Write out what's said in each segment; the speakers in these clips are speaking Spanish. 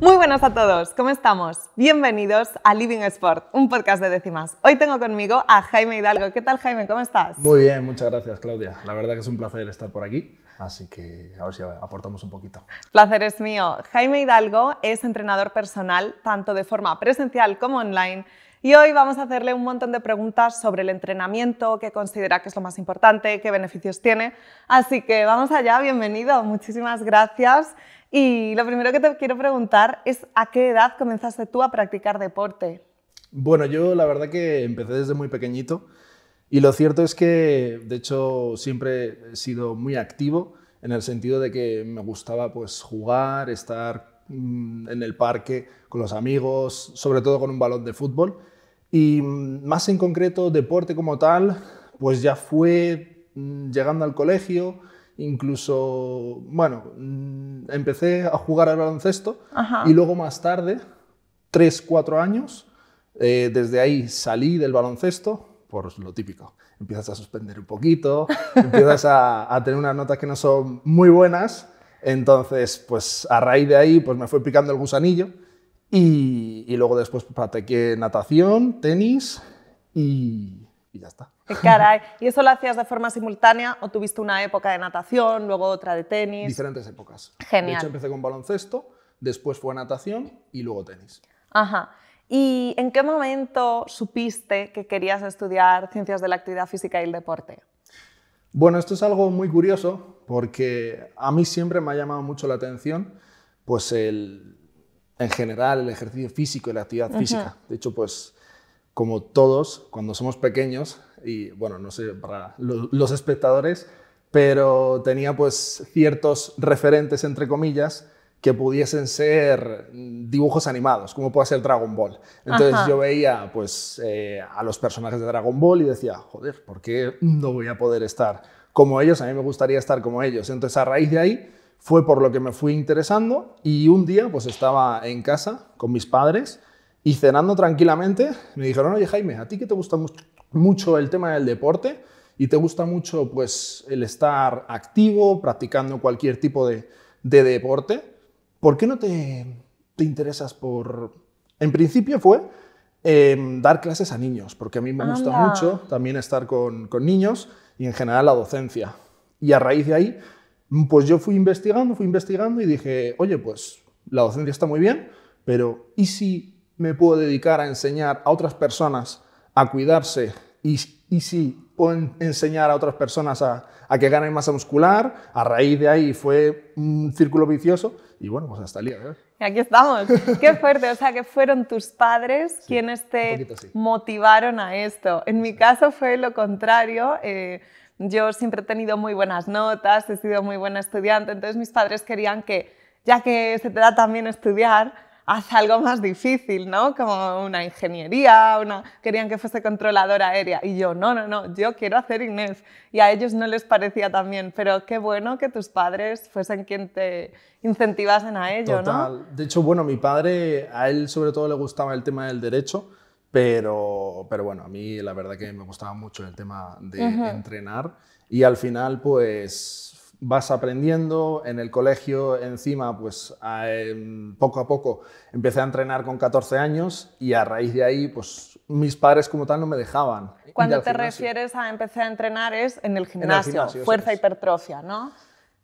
Muy buenas a todos, ¿cómo estamos? Bienvenidos a Living Sport, un podcast de décimas. Hoy tengo conmigo a Jaime Hidalgo. ¿Qué tal, Jaime? ¿Cómo estás? Muy bien, muchas gracias, Claudia. La verdad que es un placer estar por aquí. Así que a ver si aportamos un poquito. Placer es mío. Jaime Hidalgo es entrenador personal, tanto de forma presencial como online, y hoy vamos a hacerle un montón de preguntas sobre el entrenamiento, qué considera que es lo más importante, qué beneficios tiene. Así que vamos allá, bienvenido, muchísimas gracias. Y lo primero que te quiero preguntar es a qué edad comenzaste tú a practicar deporte. Bueno, yo la verdad que empecé desde muy pequeñito y lo cierto es que, de hecho, siempre he sido muy activo en el sentido de que me gustaba pues jugar, estar mm, en el parque con los amigos, sobre todo con un balón de fútbol. Y mm, más en concreto, deporte como tal, pues ya fue mm, llegando al colegio, incluso, bueno, mm, empecé a jugar al baloncesto y luego más tarde, tres, cuatro años, eh, desde ahí salí del baloncesto por lo típico. Empiezas a suspender un poquito, empiezas a, a tener unas notas que no son muy buenas, entonces, pues a raíz de ahí, pues me fue picando el gusanillo y, luego después practiqué natación, tenis y, y ya está. caray. ¿Y eso lo hacías de forma simultánea o tuviste una época de natación, luego otra de tenis? Diferentes épocas. Genial. De hecho, empecé con baloncesto, después fue natación y luego tenis. Ajá. ¿Y en qué momento supiste que querías estudiar ciencias de la actividad física y el deporte? Bueno, esto es algo muy curioso porque a mí siempre me ha llamado mucho la atención pues el, en general el ejercicio físico y la actividad física. De hecho, pues como todos, cuando somos pequeños, y bueno, no sé, para los espectadores, pero tenía pues ciertos referentes, entre comillas, que pudiesen ser dibujos animados, como puede ser Dragon Ball. Entonces yo veía pues eh, a los personajes de Dragon Ball y decía, joder, ¿por qué no voy a poder estar como ellos? A mí me gustaría estar como ellos. Entonces a raíz de ahí fue por lo que me fui interesando y un día pues estaba en casa con mis padres y cenando tranquilamente me dijeron, oye Jaime, ¿a ti que te gusta mucho el tema del deporte y te gusta mucho pues el estar activo, practicando cualquier tipo de, deporte? ¿Por qué no te, interesas por...? En principio fue em, dar clases a niños, porque a mí me gusta mucho también estar con, con niños y en general la docencia. Y a raíz de ahí pues yo fui investigando, fui investigando y dije, oye, pues la docencia está muy bien, pero ¿y si me puedo dedicar a enseñar a otras personas a cuidarse? ¿Y, si puedo enseñar a otras personas a, que ganen masa muscular? A raíz de ahí fue un círculo vicioso y bueno, pues hasta el día de hoy. Aquí estamos. Qué fuerte. O sea, que fueron tus padres quienes te motivaron a esto. En mi caso fue lo contrario. Eh, yo siempre he tenido muy buenas notas, he sido muy buena estudiante, entonces mis padres querían que, ya que se te da también estudiar, haz algo más difícil, ¿no? Como una ingeniería, querían que fuese controladora aérea. Y yo, no, no, no, yo quiero hacer Inés. Y a ellos no les parecía también, pero qué bueno que tus padres fuesen quien te incentivasen a ello, Total. ¿no? De hecho, bueno, mi padre, a él sobre todo le gustaba el tema del derecho pero, pero bueno, a mí la verdad que me gustaba mucho el tema de entrenar y al final pues vas aprendiendo en el colegio encima pues em, poco a poco empecé a entrenar con 14 años y a raíz de ahí pues mis padres como tal no me dejaban. Cuando te refieres a empecé a entrenar es en el gimnasio, fuerza hipertrofia, ¿no?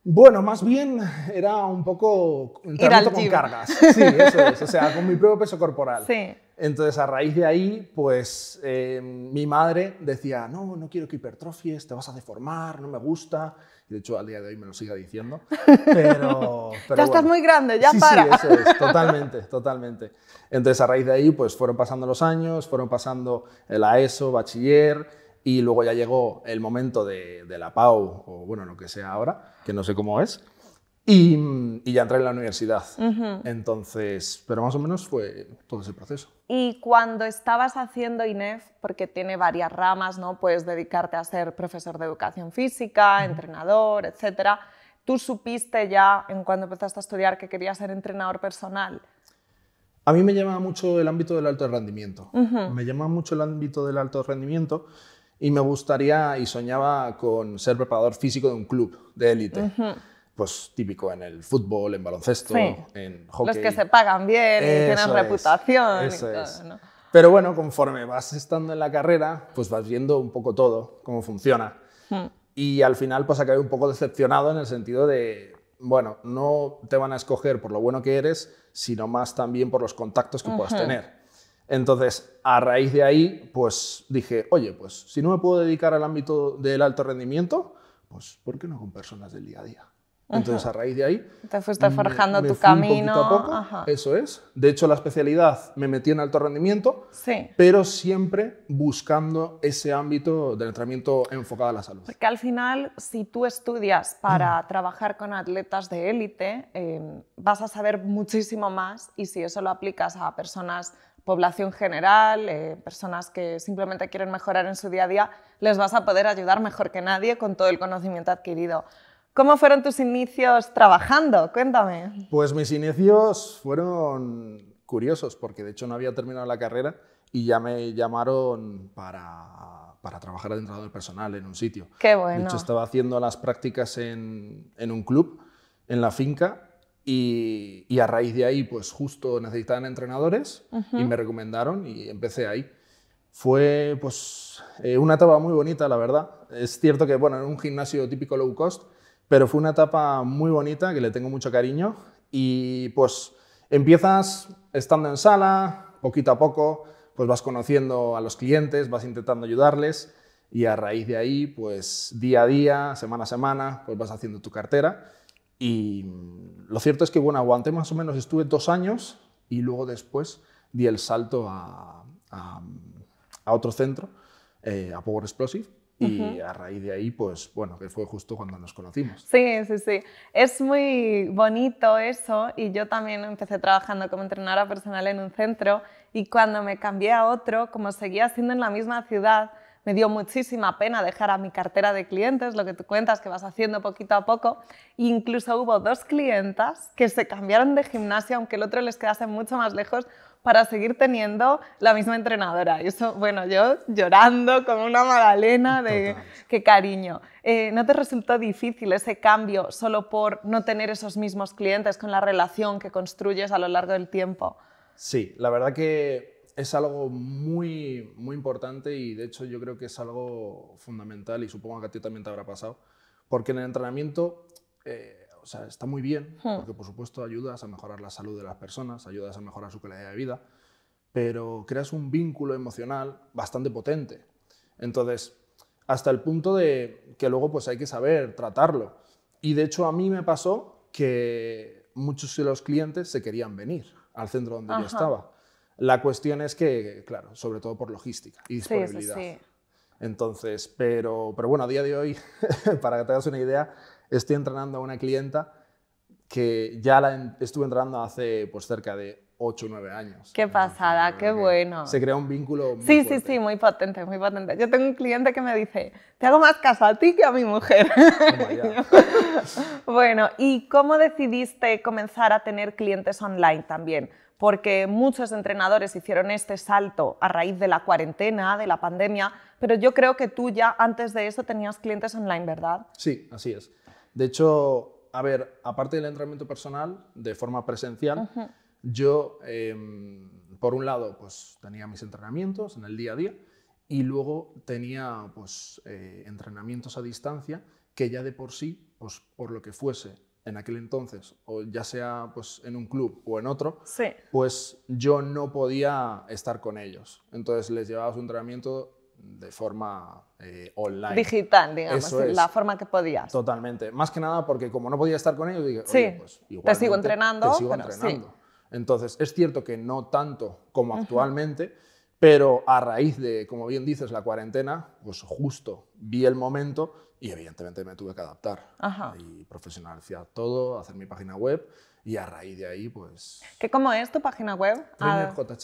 Bueno, más bien era un poco entrenamiento con cargas. Sí, eso es, o sea, con mi propio peso corporal. Sí. Entonces, a raíz de ahí, pues eh, mi madre decía, no, no quiero que hipertrofies, te vas a deformar, no me gusta. Y de hecho, al día de hoy me lo sigue diciendo. Pero, pero ya estás muy grande, ya para. Sí, eso es, totalmente, totalmente. Entonces, a raíz de ahí, pues fueron pasando los años, fueron pasando el AESO, bachiller, y luego ya llegó el momento de, de la PAU, o bueno, lo que sea ahora, que no sé cómo es. Y, y, ya entré en la universidad. Entonces, pero más o menos fue todo ese proceso. Y cuando estabas haciendo INEF, porque tiene varias ramas, ¿no? Puedes dedicarte a ser profesor de educación física, entrenador, etc. ¿Tú supiste ya, en cuando empezaste a estudiar, que querías ser entrenador personal? A mí me llama mucho el ámbito del alto rendimiento. Me llama mucho el ámbito del alto rendimiento y me gustaría y soñaba con ser preparador físico de un club de élite. Pues típico en el fútbol, en baloncesto, en hockey. Los que se pagan bien y tienen reputación. Pero bueno, conforme vas estando en la carrera, pues vas viendo un poco todo, cómo funciona. Y al final pues acabé un poco decepcionado en el sentido de, bueno, no te van a escoger por lo bueno que eres, sino más también por los contactos que puedas tener. Entonces, a raíz de ahí, pues dije, oye, pues si no me puedo dedicar al ámbito del alto rendimiento, pues ¿por qué no con personas del día a día? Entonces, a raíz de ahí... Te fuiste forjando tu camino. eso es. De hecho, la especialidad me metí en alto rendimiento, pero siempre buscando ese ámbito del entrenamiento enfocado a la salud. Porque al final, si tú estudias para trabajar con atletas de élite, eh, vas a saber muchísimo más y si eso lo aplicas a personas población general, eh, personas que simplemente quieren mejorar en su día a día, les vas a poder ayudar mejor que nadie con todo el conocimiento adquirido. ¿Cómo fueron tus inicios trabajando? Cuéntame. Pues mis inicios fueron curiosos, porque de hecho no había terminado la carrera y ya me llamaron para, trabajar de del personal en un sitio. Qué bueno. De hecho, estaba haciendo las prácticas en, en un club, en la finca, y, a raíz de ahí, pues justo necesitaban entrenadores y me recomendaron y empecé ahí. Fue pues eh, una etapa muy bonita, la verdad. Es cierto que, bueno, en un gimnasio típico low cost, pero fue una etapa muy bonita que le tengo mucho cariño. Y pues empiezas estando en sala, poquito a poco, pues vas conociendo a los clientes, vas intentando ayudarles y a raíz de ahí, pues día a día, semana a semana, pues vas haciendo tu cartera y lo cierto es que, bueno, aguanté más o menos, estuve dos años y luego después di el salto a, otro centro, eh, a Power Explosive, y a raíz de ahí, pues bueno, que fue justo cuando nos conocimos. Sí, sí, sí. Es muy bonito eso y yo también empecé trabajando como entrenadora personal en un centro y cuando me cambié a otro, como seguía siendo en la misma ciudad, me dio muchísima pena dejar a mi cartera de clientes, lo que tú cuentas que vas haciendo poquito a poco. Incluso hubo dos clientas que se cambiaron de gimnasia, aunque el otro les quedase mucho más lejos, para seguir teniendo la misma entrenadora. Y eso, bueno, yo llorando como una magdalena de qué cariño. Eh, ¿No te resultó difícil ese cambio solo por no tener esos mismos clientes con la relación que construyes a lo largo del tiempo? Sí, la verdad que es algo muy, muy importante y de hecho yo creo que es algo fundamental y supongo que a ti también te habrá pasado, porque en el entrenamiento, eh, o sea, está muy bien, hmm. porque por supuesto ayudas a mejorar la salud de las personas, ayudas a mejorar su calidad de vida, pero creas un vínculo emocional bastante potente. Entonces, hasta el punto de que luego pues hay que saber tratarlo. Y de hecho a mí me pasó que muchos de los clientes se querían venir al centro donde yo estaba. La cuestión es que, claro, sobre todo por logística y disponibilidad. Sí, sí. Entonces, pero, pero bueno, a día de hoy, para que te hagas una idea, estoy entrenando a una clienta que ya la estuve entrenando hace pues, cerca de 8 o 9 años. Qué pasada, qué bueno. Se crea un vínculo. Muy sí, sí, sí, muy potente, muy potente. Yo tengo un cliente que me dice, te hago más caso a ti que a mi mujer. bueno, ¿y cómo decidiste comenzar a tener clientes online también? porque muchos entrenadores hicieron este salto a raíz de la cuarentena, de la pandemia, pero yo creo que tú ya antes de eso tenías clientes online, ¿verdad? Sí, así es. De hecho, a ver, aparte del entrenamiento personal, de forma presencial, yo, em, por un lado, pues tenía mis entrenamientos en el día a día y luego tenía pues, eh, entrenamientos a distancia que ya de por sí, pues, por lo que fuese en aquel entonces, o ya sea pues, en un club o en otro, pues yo no podía estar con ellos. Entonces les llevaba un entrenamiento de forma eh, online. Digital, digamos, la forma que podías. Totalmente. Más que nada porque como no podía estar con ellos, dije, pues, te sigo entrenando. Entonces, es cierto que no tanto como actualmente, pero a raíz de, como bien dices, la cuarentena, pues justo vi el momento y evidentemente me tuve que adaptar Ajá. y profesionalizar todo, hacer mi página web y a raíz de ahí, pues... ¿Qué cómo es tu página web? jhl.es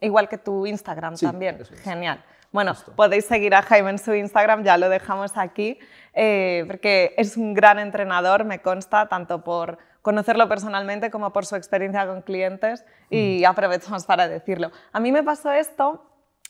Igual que tu Instagram también. Genial. Bueno, podéis seguir a Jaime en su Instagram, ya lo dejamos aquí, eh, porque es un gran entrenador, me consta, tanto por conocerlo personalmente como por su experiencia con clientes y mm. aprovechamos para decirlo. A mí me pasó esto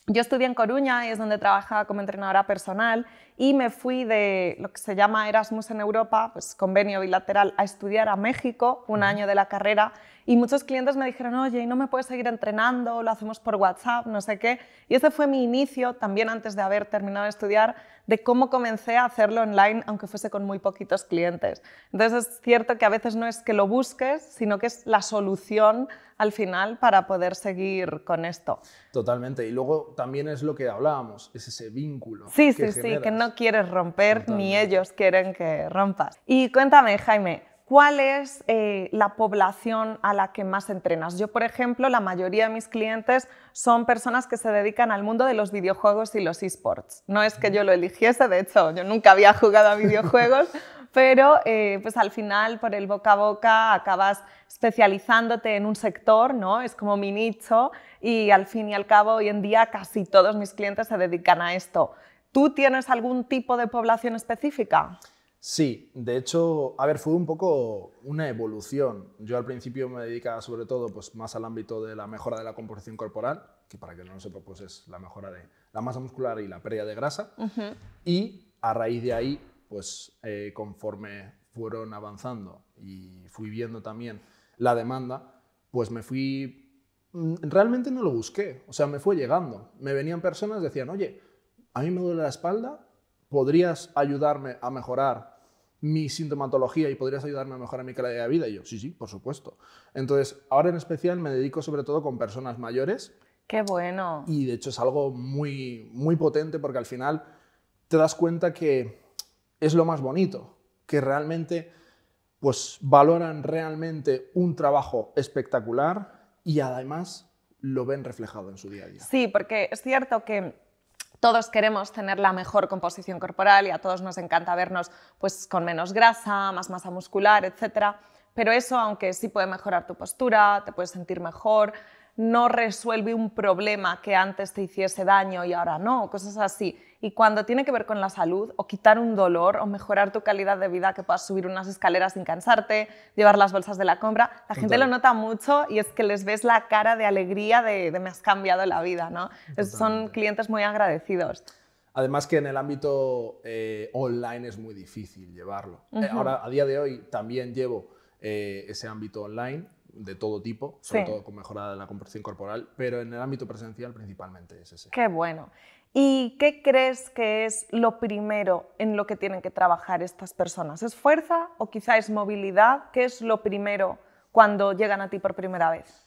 yo estudié en Coruña y es donde trabajaba como entrenadora personal y me fui de lo que se llama Erasmus en Europa, pues convenio bilateral, a estudiar a México un año de la carrera y muchos clientes me dijeron, oye, no me puedes seguir entrenando? Lo hacemos por WhatsApp, no sé qué. Y ese fue mi inicio, también antes de haber terminado de estudiar, de cómo comencé a hacerlo online, aunque fuese con muy poquitos clientes. Entonces es cierto que a veces no es que lo busques, sino que es la solución al final para poder seguir con esto. Totalmente. Y luego también es lo que hablábamos, es ese vínculo. Sí, sí, sí, que no quieres romper ni ellos quieren que rompas. Y cuéntame, Jaime, ¿Cuál es eh, la población a la que más entrenas? Yo, por ejemplo, la mayoría de mis clientes son personas que se dedican al mundo de los videojuegos y los esports. No es que yo lo eligiese, de hecho, yo nunca había jugado a videojuegos, pero eh, pues al final por el boca a boca acabas especializándote en un sector, ¿no? Es como mi nicho y al fin y al cabo hoy en día casi todos mis clientes se dedican a esto. ¿Tú tienes algún tipo de población específica? Sí, de hecho, a ver, fue un poco una evolución. Yo al principio me dedicaba sobre todo pues, más al ámbito de la mejora de la composición corporal, que para que no lo sepa, pues es la mejora de la masa muscular y la pérdida de grasa. Y a raíz de ahí, pues eh, conforme fueron avanzando y fui viendo también la demanda, pues me fui... Mm, realmente no lo busqué, o sea, me fue llegando. Me venían personas, decían, oye, a mí me duele la espalda, ¿podrías ayudarme a mejorar mi sintomatología y podrías ayudarme a mejorar mi calidad de vida? Y yo, sí, sí, por supuesto. Entonces, ahora en especial me dedico sobre todo con personas mayores. Qué bueno. Y de hecho es algo muy, muy potente porque al final te das cuenta que es lo más bonito, que realmente pues valoran realmente un trabajo espectacular y además lo ven reflejado en su día a día. Sí, porque es cierto que todos queremos tener la mejor composición corporal y a todos nos encanta vernos pues, con menos grasa, más masa muscular, etc. Pero eso, aunque sí puede mejorar tu postura, te puedes sentir mejor, no resuelve un problema que antes te hiciese daño y ahora no, cosas así. Y cuando tiene que ver con la salud, o quitar un dolor, o mejorar tu calidad de vida, que puedas subir unas escaleras sin cansarte, llevar las bolsas de la compra, la gente lo nota mucho y es que les ves la cara de alegría de, me has cambiado la vida, ¿no? son clientes muy agradecidos. Además que en el ámbito eh, online es muy difícil llevarlo. Eh, ahora, a día de hoy, también llevo eh, ese ámbito online de todo tipo, sobre todo con mejorada de la composición corporal, pero en el ámbito presencial principalmente es ese. Qué bueno. ¿Y qué crees que es lo primero en lo que tienen que trabajar estas personas? ¿Es fuerza o quizá es movilidad? ¿Qué es lo primero cuando llegan a ti por primera vez?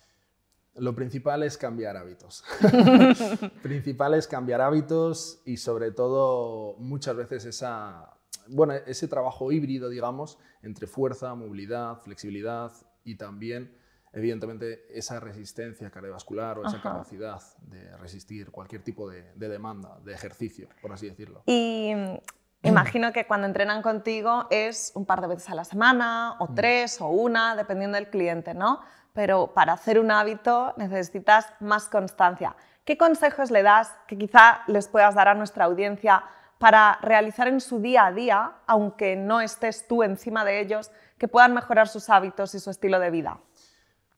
Lo principal es cambiar hábitos. principal es cambiar hábitos y sobre todo muchas veces ese trabajo híbrido, digamos, entre fuerza, movilidad, flexibilidad y también evidentemente esa resistencia cardiovascular o esa capacidad de resistir cualquier tipo de, demanda, de ejercicio, por así decirlo. Y mm, mm. imagino que cuando entrenan contigo es un par de veces a la semana, o mm. tres, o una, dependiendo del cliente, ¿no? Pero para hacer un hábito necesitas más constancia. ¿Qué consejos le das que quizá les puedas dar a nuestra audiencia para realizar en su día a día, aunque no estés tú encima de ellos, que puedan mejorar sus hábitos y su estilo de vida?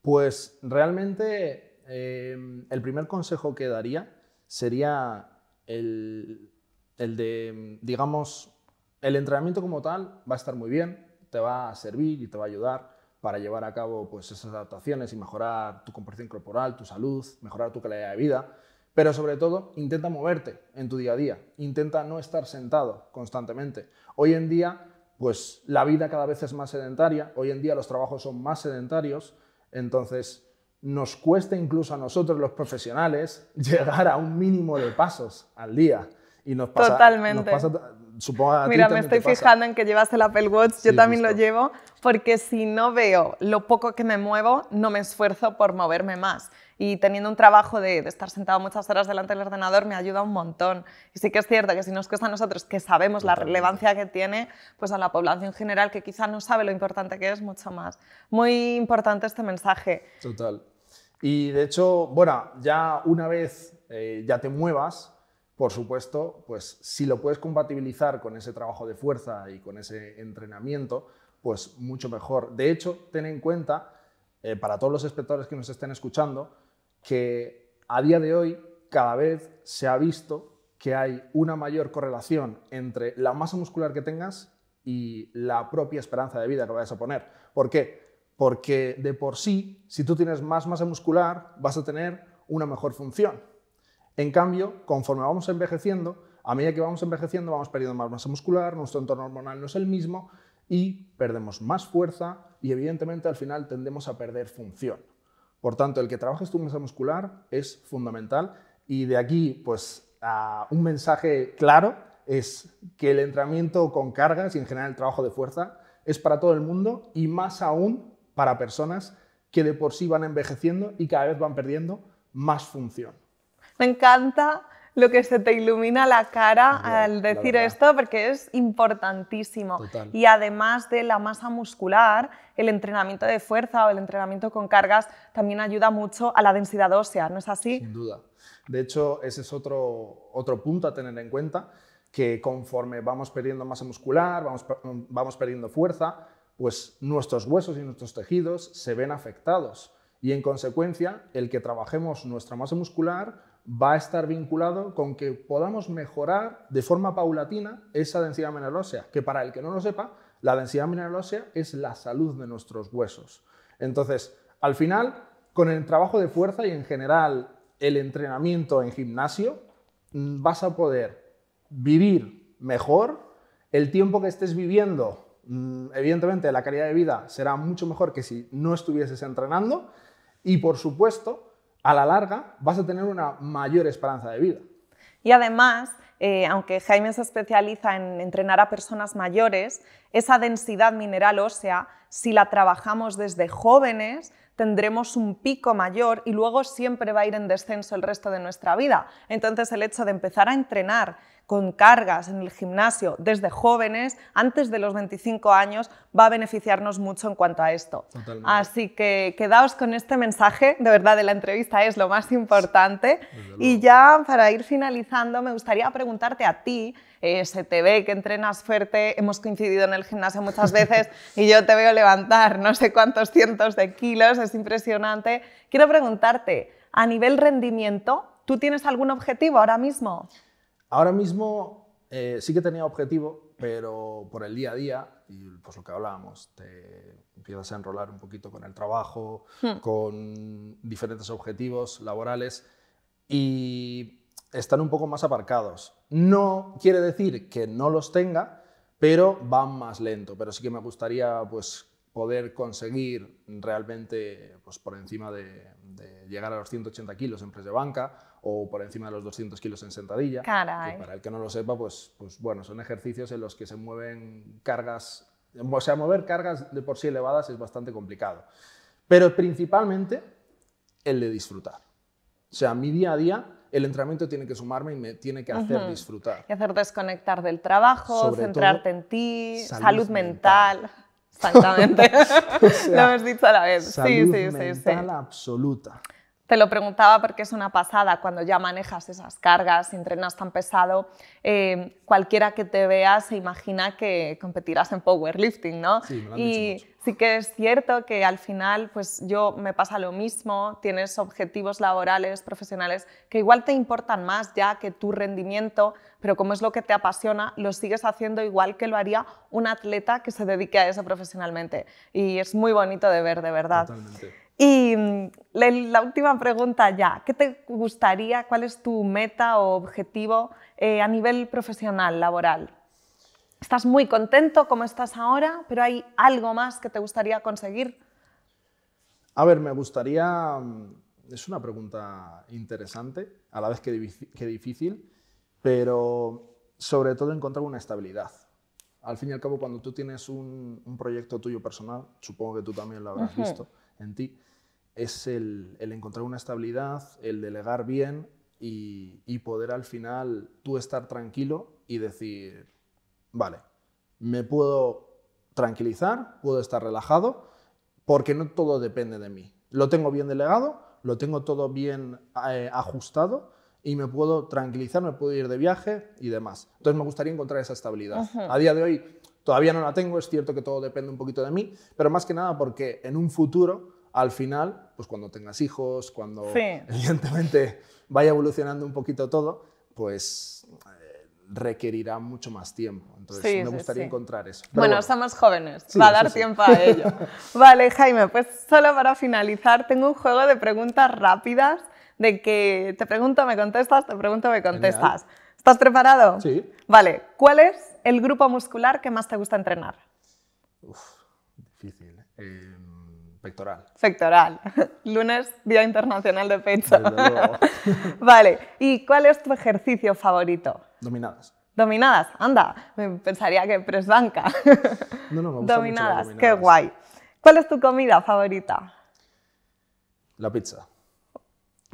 Pues realmente em, el primer consejo que daría sería el, de, digamos, el entrenamiento como tal va a estar muy bien, te va a servir y te va a ayudar para llevar a cabo pues, esas adaptaciones y mejorar tu composición corporal, tu salud, mejorar tu calidad de vida, pero sobre todo intenta moverte en tu día a día, intenta no estar sentado constantemente. Hoy en día, pues la vida cada vez es más sedentaria, hoy en día los trabajos son más sedentarios, entonces, nos cuesta incluso a nosotros los profesionales llegar a un mínimo de pasos al día. Y nos pasa, Totalmente. Nos pasa Mira, me estoy fijando en que llevas el Apple Watch, yo también lo llevo, porque si no veo lo poco que me muevo, no me esfuerzo por moverme más. Y teniendo un trabajo de, estar sentado muchas horas delante del ordenador me ayuda un montón. Y sí que es cierto que si nos cuesta a nosotros, que sabemos la relevancia que tiene, pues a la población general que quizá no sabe lo importante que es, mucho más. Muy importante este mensaje. Total. Y de hecho, bueno, ya una vez eh, ya te muevas, por supuesto, pues si lo puedes compatibilizar con ese trabajo de fuerza y con ese entrenamiento, pues mucho mejor. De hecho, ten en cuenta, eh, para todos los espectadores que nos estén escuchando, que a día de hoy cada vez se ha visto que hay una mayor correlación entre la masa muscular que tengas y la propia esperanza de vida que vayas a poner. ¿Por qué? Porque de por sí, si tú tienes más masa muscular, vas a tener una mejor función en cambio, conforme vamos envejeciendo, a medida que vamos envejeciendo vamos perdiendo más masa muscular, nuestro entorno hormonal no es el mismo y perdemos más fuerza y evidentemente al final tendemos a perder función. Por tanto, el que trabajes tu masa muscular es fundamental y de aquí pues a un mensaje claro es que el entrenamiento con cargas y en general el trabajo de fuerza es para todo el mundo y más aún para personas que de por sí van envejeciendo y cada vez van perdiendo más función. Me encanta lo que se te ilumina la cara al decir esto, porque es importantísimo. Y además de la masa muscular, el entrenamiento de fuerza o el entrenamiento con cargas también ayuda mucho a la densidad ósea, ¿no es así? Sin duda. De hecho, ese es otro, otro punto a tener en cuenta, que conforme vamos perdiendo masa muscular, vamos, vamos perdiendo fuerza, pues nuestros huesos y nuestros tejidos se ven afectados. Y en consecuencia, el que trabajemos nuestra masa muscular va a estar vinculado con que podamos mejorar de forma paulatina esa densidad mineral ósea, que para el que no lo sepa, la densidad mineral ósea es la salud de nuestros huesos. Entonces, al final, con el trabajo de fuerza y en general el entrenamiento en gimnasio, mm, vas a poder vivir mejor, el tiempo que estés viviendo, mm, evidentemente la calidad de vida será mucho mejor que si no estuvieses entrenando y por supuesto a la larga vas a tener una mayor esperanza de vida. Y además, eh, aunque Jaime se especializa en entrenar a personas mayores, esa densidad mineral ósea, si la trabajamos desde jóvenes, tendremos un pico mayor y luego siempre va a ir en descenso el resto de nuestra vida. Entonces, el hecho de empezar a entrenar con cargas en el gimnasio desde jóvenes, antes de los 25 años, va a beneficiarnos mucho en cuanto a esto. Así que quedaos con este mensaje, de verdad, de la entrevista es lo más importante. Y ya para ir finalizando, me gustaría preguntarte a ti, eh, se te ve que entrenas fuerte, hemos coincidido en el gimnasio muchas veces y yo te veo levantar no sé cuántos cientos de kilos, es impresionante. Quiero preguntarte, a nivel rendimiento, ¿tú tienes algún objetivo ahora mismo? Ahora mismo eh, sí que tenía objetivo, pero por el día a día, y pues lo que hablábamos, te empiezas a enrolar un poquito con el trabajo, hmm. con diferentes objetivos laborales y están un poco más aparcados. No quiere decir que no los tenga, pero van más lento. Pero sí que me gustaría pues, poder conseguir realmente pues, por encima de, llegar a los 180 kilos en press de banca o por encima de los 200 kilos en sentadilla. para el que no lo sepa, pues, pues bueno, son ejercicios en los que se mueven cargas, o sea, mover cargas de por sí elevadas es bastante complicado. Pero principalmente el de disfrutar. O sea, mi día a día el entrenamiento tiene que sumarme y me tiene que hacer disfrutar. Y hacer desconectar del trabajo, centrarte en ti, salud, mental. Exactamente. Lo hemos dicho a la vez. Salud sí, sí, mental absoluta. Te lo preguntaba porque es una pasada cuando ya manejas esas cargas, entrenas tan pesado. Eh, cualquiera que te vea se imagina que competirás en powerlifting, ¿no? Sí, me lo y sí que es cierto que al final, pues yo me pasa lo mismo. Tienes objetivos laborales, profesionales que igual te importan más ya que tu rendimiento, pero como es lo que te apasiona, lo sigues haciendo igual que lo haría un atleta que se dedique a eso profesionalmente. Y es muy bonito de ver, de verdad. Totalmente. Y mm, la última pregunta ya, ¿qué te gustaría, cuál es tu meta o objetivo eh, a nivel profesional, laboral? ¿Estás muy contento como estás ahora, pero hay algo más que te gustaría conseguir? A ver, me gustaría, mm, es una pregunta interesante, a la vez que, difícil, pero sobre todo encontrar una estabilidad. Al fin y al cabo, cuando tú tienes un, proyecto tuyo personal, supongo que tú también lo habrás visto en ti, es el, encontrar una estabilidad, el delegar bien y, poder al final tú estar tranquilo y decir, vale, me puedo tranquilizar, puedo estar relajado, porque no todo depende de mí. Lo tengo bien delegado, lo tengo todo bien eh, ajustado y me puedo tranquilizar, me puedo ir de viaje y demás. Entonces me gustaría encontrar esa estabilidad. A día de hoy todavía no la tengo, es cierto que todo depende un poquito de mí, pero más que nada porque en un futuro al final, pues cuando tengas hijos, cuando evidentemente vaya evolucionando un poquito todo, pues eh, requerirá mucho más tiempo. Entonces me gustaría encontrar eso. bueno, somos jóvenes, va a dar tiempo a ello. vale, Jaime, pues solo para finalizar, tengo un juego de preguntas rápidas, de que te pregunto, me contestas, te pregunto, me contestas. ¿Estás preparado? Sí. Vale, ¿cuál es el grupo muscular que más te gusta entrenar? Uf, difícil. ¿eh? Eh, sectoral Lunes, Día Internacional de pizza. vale, ¿y cuál es tu ejercicio favorito? Dominadas. Dominadas, anda, pensaría que presbanca. No, no, dominadas, dominadas, qué guay. ¿Cuál es tu comida favorita? La pizza.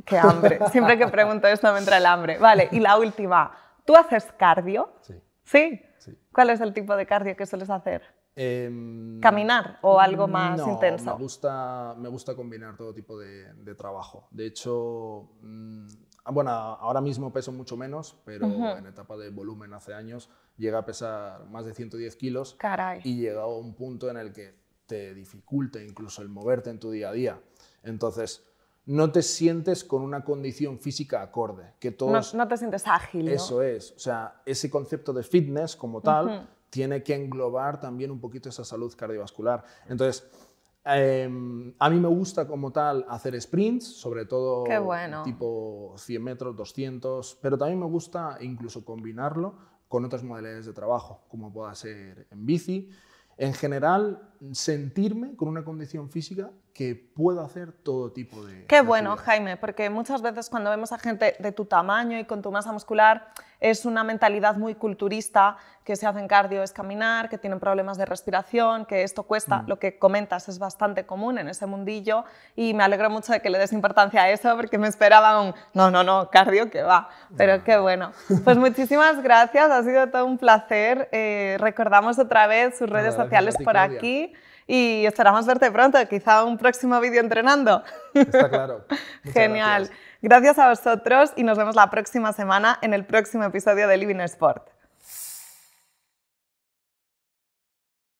Qué hambre. Siempre que pregunto esto me entra el hambre. Vale, y la última. ¿Tú haces cardio? Sí. ¿Sí? sí. ¿Cuál es el tipo de cardio que sueles hacer? Em, ¿Caminar o algo más intenso? Me gusta, me gusta combinar todo tipo de, trabajo. De hecho, mm, ah, bueno, ahora mismo peso mucho menos, pero en etapa de volumen hace años llega a pesar más de 110 kilos y llega a un punto en el que te dificulta incluso el moverte en tu día a día. Entonces, no te sientes con una condición física acorde. Que todos, no, te sientes ágil. Eso es. O sea, ese concepto de fitness como tal, tiene que englobar también un poquito esa salud cardiovascular. Entonces, em, a mí me gusta como tal hacer sprints, sobre todo tipo 100 metros, 200, pero también me gusta incluso combinarlo con otras modalidades de trabajo, como pueda ser en bici. En general, sentirme con una condición física que pueda hacer todo tipo de... Qué bueno, Jaime, porque muchas veces cuando vemos a gente de tu tamaño y con tu masa muscular, es una mentalidad muy culturista que se hacen cardio es caminar, que tienen problemas de respiración, que esto cuesta. Mm. Lo que comentas es bastante común en ese mundillo y me alegro mucho de que le des importancia a eso porque me esperaba un no, no, no, cardio que va. Pero qué bueno. Pues muchísimas gracias, ha sido todo un placer. Eh, recordamos otra vez sus redes sociales por aquí y esperamos verte pronto, quizá un próximo vídeo entrenando. Está claro. Genial. Gracias. gracias a vosotros y nos vemos la próxima semana en el próximo episodio de Living Sport.